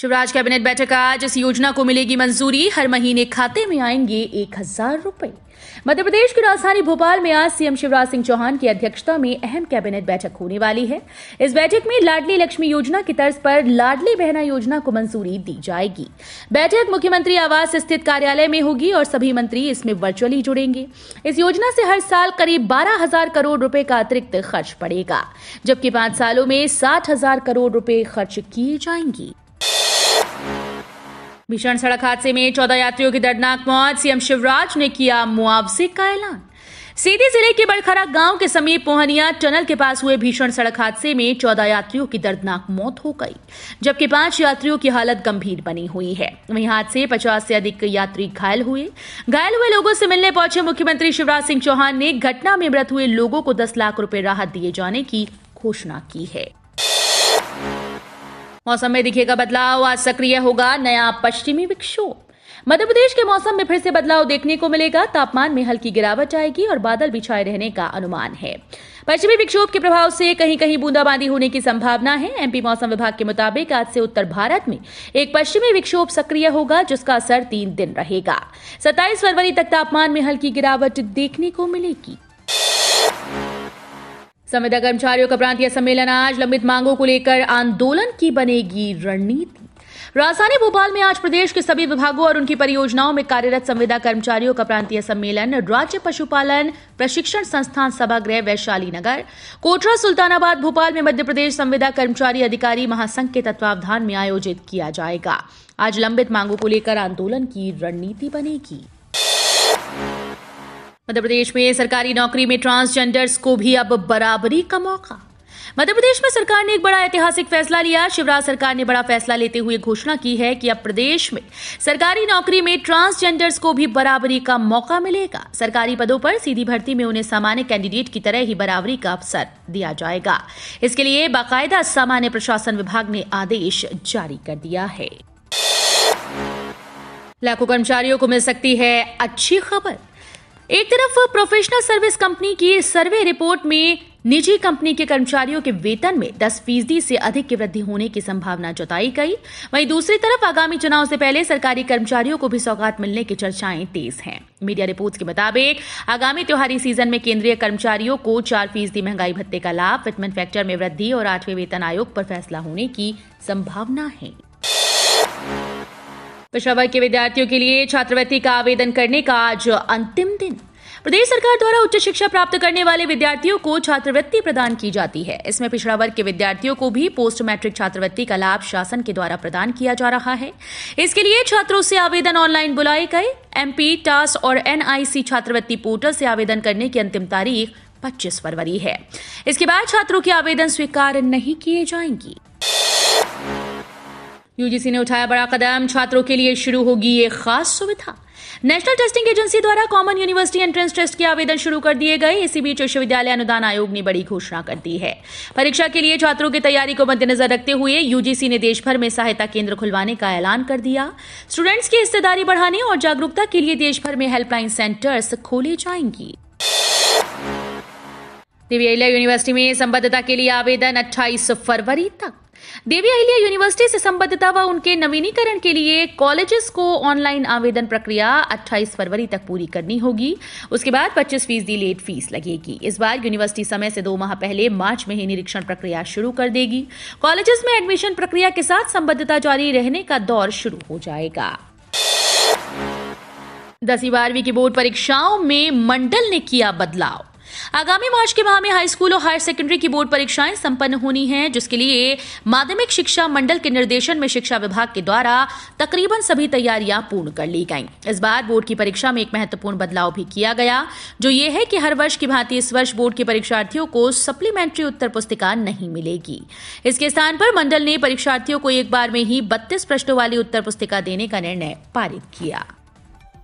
Shivraj cabinet बैठक आज इस योजना को मिलेगी मंजूरी हर महीने खाते में आएंगे एक हजार रूपए मध्य प्रदेश की राजधानी भोपाल में आज सीएम शिवराज सिंह चौहान की अध्यक्षता में अहम कैबिनेट बैठक होने वाली है इस बैठक में लाडली लक्ष्मी योजना की तर्ज पर लाडली बहना योजना को मंजूरी दी जाएगी बैठक मुख्यमंत्री आवास स्थित कार्यालय में होगी और सभी मंत्री इसमें वर्चुअली जुड़ेंगे इस योजना से हर साल करीब बारह हजार करोड़ रूपये का अतिरिक्त खर्च पड़ेगा जबकि पांच सालों में साठ हजार करोड़ रूपये खर्च किए जाएंगे भीषण सड़क हादसे में चौदह यात्रियों की दर्दनाक मौत सीएम शिवराज ने किया मुआवजे का ऐलान सीधी जिले के बड़खरा गांव के समीप मोहनिया टनल के पास हुए भीषण सड़क हादसे में चौदह यात्रियों की दर्दनाक मौत हो गई जबकि पांच यात्रियों की हालत गंभीर बनी हुई है वहीं हादसे पचास से अधिक यात्री घायल हुए घायल हुए लोगों से मिलने पहुंचे मुख्यमंत्री शिवराज सिंह चौहान ने घटना में मृत हुए लोगों को दस लाख रूपये राहत दिए जाने की घोषणा की है मौसम में दिखेगा बदलाव आज सक्रिय होगा नया पश्चिमी विक्षोभ मध्य प्रदेश के मौसम में फिर से बदलाव देखने को मिलेगा तापमान में हल्की गिरावट आएगी और बादल भी छाए रहने का अनुमान है पश्चिमी विक्षोभ के प्रभाव से कहीं कहीं बूंदाबांदी होने की संभावना है एमपी मौसम विभाग के मुताबिक आज से उत्तर भारत में एक पश्चिमी विक्षोभ सक्रिय होगा जिसका असर तीन दिन रहेगा सत्ताईस फरवरी तक तापमान में हल्की गिरावट देखने को मिलेगी संविदा कर्मचारियों का प्रांतीय सम्मेलन आज लंबित मांगों को लेकर आंदोलन की बनेगी रणनीति राजधानी भोपाल में आज प्रदेश के सभी विभागों और उनकी परियोजनाओं में कार्यरत संविदा कर्मचारियों का प्रांतीय सम्मेलन राज्य पशुपालन प्रशिक्षण संस्थान सभागृह वैशाली नगर कोटरा सुल्तानाबाद भोपाल में मध्य प्रदेश संविदा कर्मचारी अधिकारी महासंघ के तत्वावधान में आयोजित किया जाएगा आज लंबित मांगों को लेकर आंदोलन की रणनीति बनेगी मध्य प्रदेश में सरकारी नौकरी में ट्रांसजेंडर्स को भी अब बराबरी का मौका मध्य प्रदेश में सरकार ने एक बड़ा ऐतिहासिक फैसला लिया शिवराज सरकार ने बड़ा फैसला लेते हुए घोषणा की है कि अब प्रदेश में सरकारी नौकरी में ट्रांसजेंडर्स को भी बराबरी का मौका मिलेगा सरकारी पदों पर सीधी भर्ती में उन्हें सामान्य कैंडिडेट की तरह ही बराबरी का अवसर दिया जाएगा इसके लिए बाकायदा सामान्य प्रशासन विभाग ने आदेश जारी कर दिया है लाखों कर्मचारियों को मिल सकती है अच्छी खबर एक तरफ प्रोफेशनल सर्विस कंपनी की सर्वे रिपोर्ट में निजी कंपनी के कर्मचारियों के वेतन में 10 फीसदी से अधिक की वृद्धि होने की संभावना जताई गई वहीं दूसरी तरफ आगामी चुनाव से पहले सरकारी कर्मचारियों को भी सौगात मिलने की चर्चाएं तेज हैं मीडिया रिपोर्ट्स के मुताबिक आगामी त्योहारी सीजन में केंद्रीय कर्मचारियों को चार फीसदी महंगाई भत्ते का लाभ फिटमेंट फैक्टर में वृद्धि और आठवें वेतन आयोग पर फैसला होने की संभावना है पेशावर के विद्यार्थियों के लिए छात्रवृत्ति का आवेदन करने का आज अंतिम दिन प्रदेश सरकार द्वारा उच्च शिक्षा प्राप्त करने वाले विद्यार्थियों को छात्रवृत्ति प्रदान की जाती है इसमें पिछड़ा वर्ग के विद्यार्थियों को भी पोस्ट मैट्रिक छात्रवृत्ति का लाभ शासन के द्वारा प्रदान किया जा रहा है इसके लिए छात्रों से आवेदन ऑनलाइन बुलाए गए एमपी टास और एनआईसी छात्रवृत्ति पोर्टल से आवेदन करने की अंतिम तारीख 25 फरवरी है इसके बाद छात्रों के आवेदन स्वीकार नहीं किए जाएंगे यूजीसी ने उठाया बड़ा कदम छात्रों के लिए शुरू होगी ये खास सुविधा नेशनल टेस्टिंग एजेंसी द्वारा कॉमन यूनिवर्सिटी एंट्रेंस टेस्ट के आवेदन शुरू कर दिए गए इसी बीच विश्वविद्यालय अनुदान आयोग ने बड़ी घोषणा कर दी है परीक्षा के लिए छात्रों की तैयारी को मद्देनजर रखते हुए यूजीसी ने देश भर में सहायता केंद्र खुलवाने का ऐलान कर दिया स्टूडेंट्स की हिस्सेदारी बढ़ाने और जागरूकता के लिए देश भर में हेल्पलाइन सेंटर्स खोले जाएंगी दिव्या यूनिवर्सिटी में संबद्धता के लिए आवेदन 28 फरवरी तक देवी अहिल्या यूनिवर्सिटी से संबद्धता व उनके नवीनीकरण के लिए कॉलेजेस को ऑनलाइन आवेदन प्रक्रिया 28 फरवरी तक पूरी करनी होगी उसके बाद 25 फीसदी लेट फीस लगेगी इस बार यूनिवर्सिटी समय से दो माह पहले मार्च में ही निरीक्षण प्रक्रिया शुरू कर देगी कॉलेजेस में एडमिशन प्रक्रिया के साथ संबद्धता जारी रहने का दौर शुरू हो जाएगा दसवीं बारहवीं की बोर्ड परीक्षाओं में मंडल ने किया बदलाव आगामी मार्च के माह में हाई स्कूल और हायर सेकेंडरी की बोर्ड परीक्षाएं संपन्न होनी हैं जिसके लिए माध्यमिक शिक्षा मंडल के निर्देशन में शिक्षा विभाग के द्वारा तकरीबन सभी तैयारियां पूर्ण कर ली गई इस बार बोर्ड की परीक्षा में एक महत्वपूर्ण बदलाव भी किया गया जो ये है कि हर वर्ष की भांति इस वर्ष बोर्ड के परीक्षार्थियों को सप्लीमेंट्री उत्तर पुस्तिका नहीं मिलेगी इसके स्थान पर मंडल ने परीक्षार्थियों को एक बार में ही बत्तीस प्रश्नों वाली उत्तर पुस्तिका देने का निर्णय पारित किया